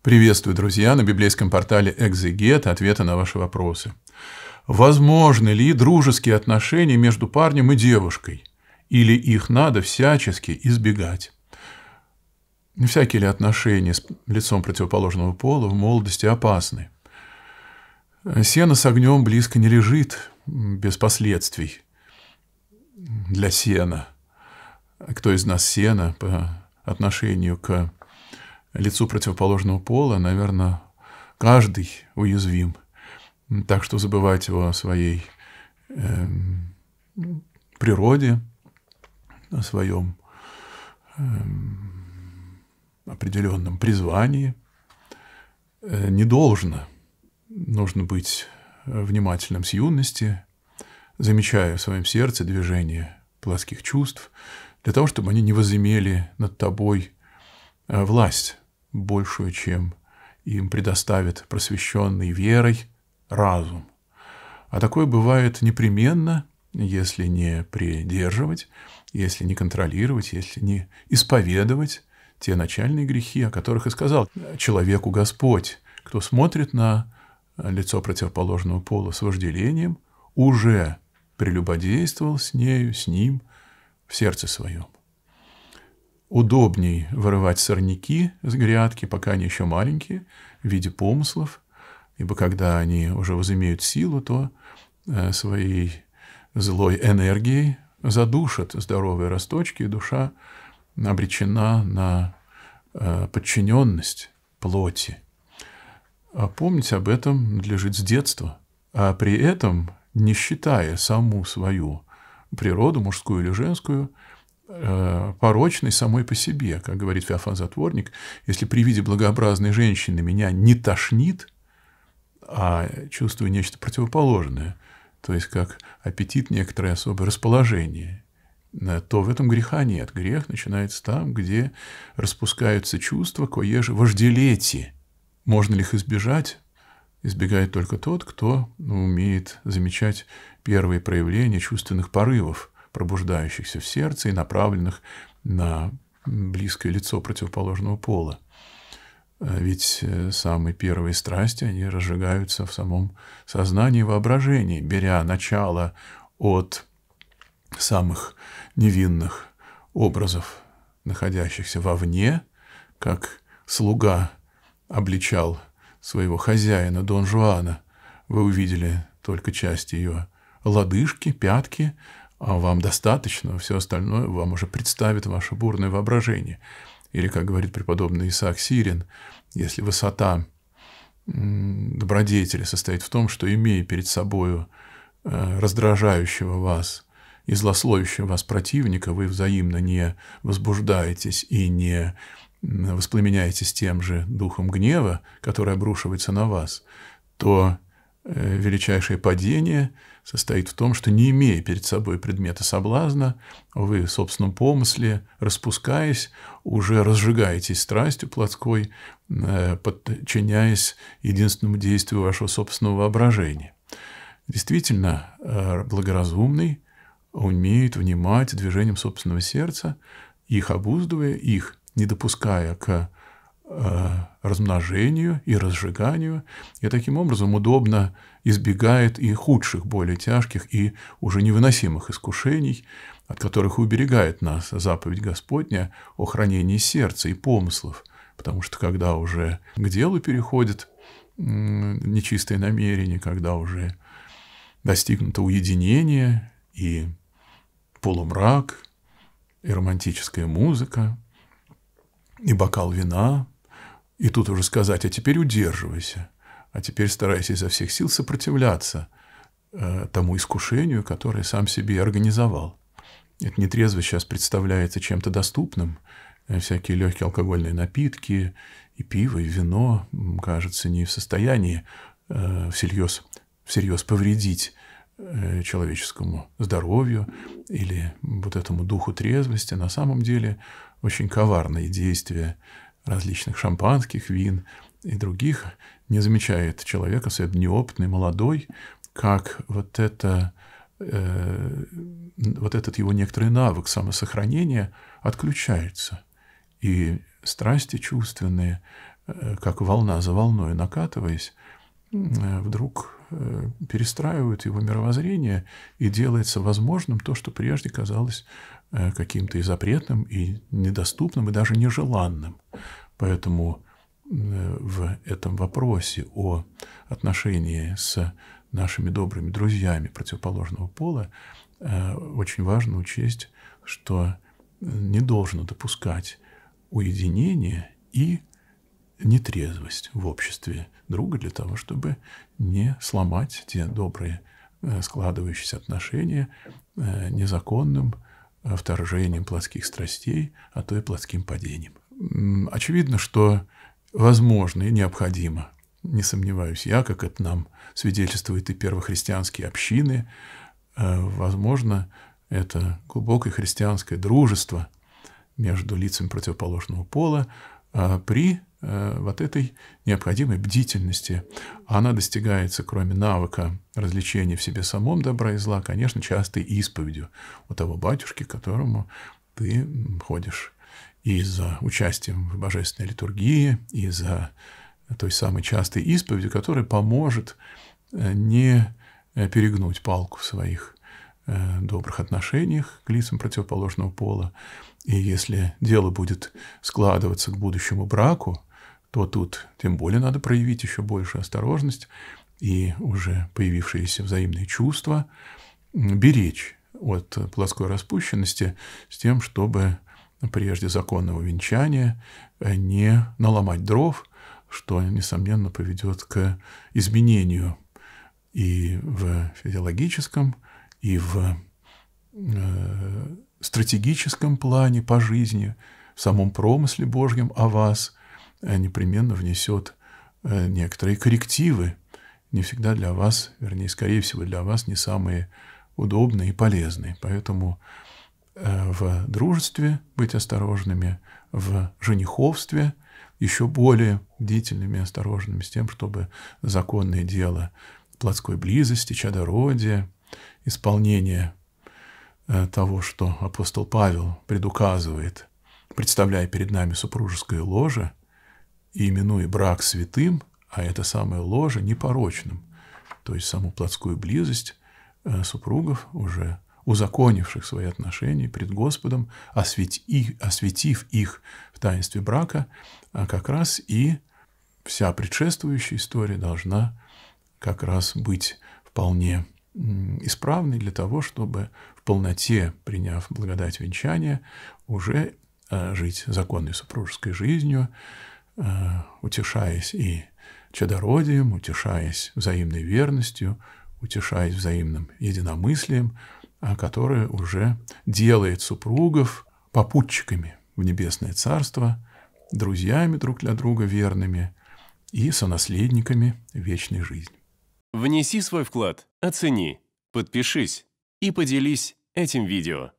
Приветствую, друзья, на библейском портале «Экзегет» ответы на ваши вопросы. Возможны ли дружеские отношения между парнем и девушкой? Или их надо всячески избегать? Всякие ли отношения с лицом противоположного пола в молодости опасны? Сено с огнем близко не лежит, без последствий для сена. Кто из нас сена по отношению к лицу противоположного пола, наверное, каждый уязвим. Так что забывать о своей э, природе, о своем э, определенном призвании э, не должно. Нужно быть внимательным с юности, замечая в своем сердце движение плоских чувств, для того, чтобы они не возымели над тобой э, власть большую, чем им предоставит просвещенный верой разум. А такое бывает непременно, если не придерживать, если не контролировать, если не исповедовать те начальные грехи, о которых и сказал человеку Господь, кто смотрит на лицо противоположного пола с вожделением, уже прелюбодействовал с нею, с ним в сердце своем удобней вырывать сорняки с грядки, пока они еще маленькие, в виде помыслов, ибо когда они уже возымеют силу, то э, своей злой энергией задушат здоровые росточки, и душа обречена на э, подчиненность плоти. А помнить об этом надлежит с детства, а при этом, не считая саму свою природу, мужскую или женскую, Э, порочной самой по себе, как говорит Феофан Затворник, если при виде благообразной женщины меня не тошнит, а чувствую нечто противоположное, то есть как аппетит некоторое особое расположение, э, то в этом греха нет. Грех начинается там, где распускаются чувства, кое же вожделети. Можно ли их избежать? Избегает только тот, кто умеет замечать первые проявления чувственных порывов – пробуждающихся в сердце и направленных на близкое лицо противоположного пола. А ведь э, самые первые страсти, они разжигаются в самом сознании и воображении, беря начало от самых невинных образов, находящихся вовне, как слуга обличал своего хозяина Дон Жуана. Вы увидели только часть ее лодыжки, пятки, а вам достаточно, все остальное вам уже представит ваше бурное воображение. Или, как говорит преподобный Исаак Сирин, если высота добродетели состоит в том, что, имея перед собою э, раздражающего вас и злословящего вас противника, вы взаимно не возбуждаетесь и не воспламеняетесь тем же духом гнева, который обрушивается на вас, то э, величайшее падение – состоит в том, что не имея перед собой предмета соблазна, вы в собственном помысле, распускаясь, уже разжигаетесь страстью плотской, э, подчиняясь единственному действию вашего собственного воображения. Действительно, э, благоразумный умеет внимать движением собственного сердца, их обуздывая, их не допуская к Э, размножению и разжиганию, и таким образом удобно избегает и худших, более тяжких и уже невыносимых искушений, от которых уберегает нас заповедь Господня о хранении сердца и помыслов, потому что когда уже к делу переходит нечистое намерение, когда уже достигнуто уединение и полумрак, и романтическая музыка, и бокал вина – и тут уже сказать, а теперь удерживайся, а теперь старайся изо всех сил сопротивляться э, тому искушению, которое сам себе организовал. Это нетрезво сейчас представляется чем-то доступным, э, всякие легкие алкогольные напитки, и пиво, и вино, кажется, не в состоянии э, всерьез, всерьез повредить человеческому здоровью или вот этому духу трезвости. На самом деле очень коварные действия различных шампанских, вин и других, не замечает человека, особенно неопытный, молодой, как вот, это, э, вот этот его некоторый навык самосохранения отключается. И страсти чувственные, э, как волна за волной накатываясь, Э, вдруг э, перестраивают его мировоззрение и делается возможным то, что прежде казалось э, каким-то и запретным, и недоступным, и даже нежеланным. Поэтому в этом вопросе о отношении с нашими добрыми друзьями противоположного пола очень важно учесть, что не должно допускать уединения и нетрезвость в обществе друга для того, чтобы не сломать те добрые э, складывающиеся отношения э, незаконным э, вторжением плотских страстей, а то и плотским падением. Очевидно, что возможно и необходимо, не сомневаюсь я, как это нам свидетельствуют и первохристианские общины, возможно, это глубокое христианское дружество между лицами противоположного пола а при Э, вот этой необходимой бдительности. Она достигается, кроме навыка развлечения в себе самом добра и зла, конечно, частой исповедью у того батюшки, к которому ты ходишь и за участием в божественной литургии, и за той самой частой исповедью, которая поможет э, не э, перегнуть палку в своих добрых отношениях к лицам противоположного пола. И если дело будет складываться к будущему браку, то тут тем более надо проявить еще больше осторожность и уже появившиеся взаимные чувства беречь от плоской распущенности с тем, чтобы прежде законного венчания э, не наломать дров, что, несомненно, поведет к изменению и в физиологическом, и в э, стратегическом плане по жизни, в самом промысле Божьем о вас – Э, непременно внесет э, некоторые коррективы, не всегда для вас, вернее, скорее всего, для вас не самые удобные и полезные. Поэтому э, в дружестве быть осторожными, в жениховстве еще более бдительными и осторожными с тем, чтобы законное дело плотской близости, чадородия, исполнение того, что апостол Павел предуказывает, представляя перед нами супружеское ложе, и именуя брак святым, а это самое ложе непорочным, то есть саму плотскую близость э, супругов, уже узаконивших свои отношения пред Господом, освети, их, осветив их в таинстве брака, а как раз и вся предшествующая история должна как раз быть вполне исправной для того, чтобы в полноте, приняв благодать венчания, уже э, жить законной супружеской жизнью, Э, утешаясь и чадородием, утешаясь взаимной верностью, утешаясь взаимным единомыслием, а которое уже делает супругов попутчиками в небесное царство, друзьями друг для друга верными и сонаследниками вечной жизни. Внеси свой вклад, оцени, подпишись и поделись этим видео.